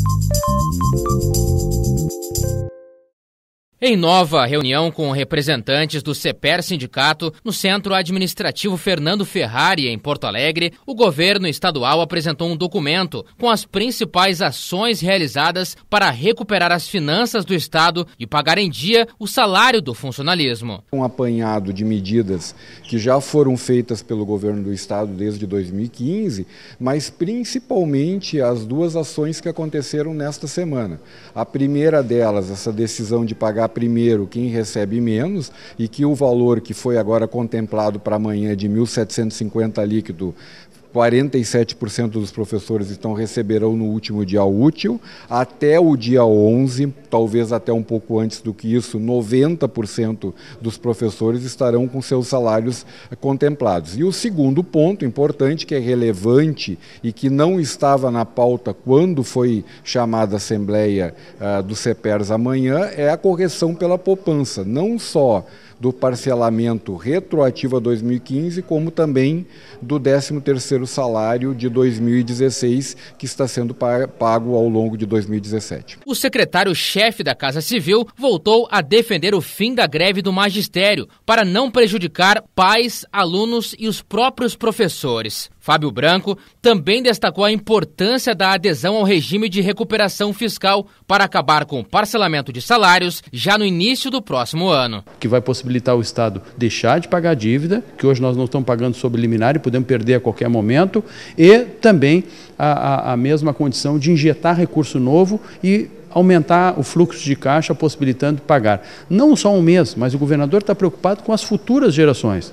うん。Em nova reunião com representantes do CEPER Sindicato no Centro Administrativo Fernando Ferrari, em Porto Alegre, o governo estadual apresentou um documento com as principais ações realizadas para recuperar as finanças do Estado e pagar em dia o salário do funcionalismo. Um apanhado de medidas que já foram feitas pelo governo do Estado desde 2015, mas principalmente as duas ações que aconteceram nesta semana. A primeira delas, essa decisão de pagar primeiro quem recebe menos e que o valor que foi agora contemplado para amanhã de 1.750 líquido 47% dos professores estão receberão no último dia útil, até o dia 11, talvez até um pouco antes do que isso, 90% dos professores estarão com seus salários contemplados. E o segundo ponto importante, que é relevante e que não estava na pauta quando foi chamada a Assembleia uh, do CEPERS amanhã, é a correção pela poupança, não só do parcelamento retroativo a 2015, como também do 13º terceiro salário de 2016, que está sendo pago ao longo de 2017. O secretário-chefe da Casa Civil voltou a defender o fim da greve do magistério para não prejudicar pais, alunos e os próprios professores. Fábio Branco também destacou a importância da adesão ao regime de recuperação fiscal para acabar com o parcelamento de salários já no início do próximo ano. Que vai possibilitar o Estado deixar de pagar dívida, que hoje nós não estamos pagando sob liminar e podemos perder a qualquer momento, e também a, a, a mesma condição de injetar recurso novo e aumentar o fluxo de caixa, possibilitando pagar. Não só um mês, mas o governador está preocupado com as futuras gerações.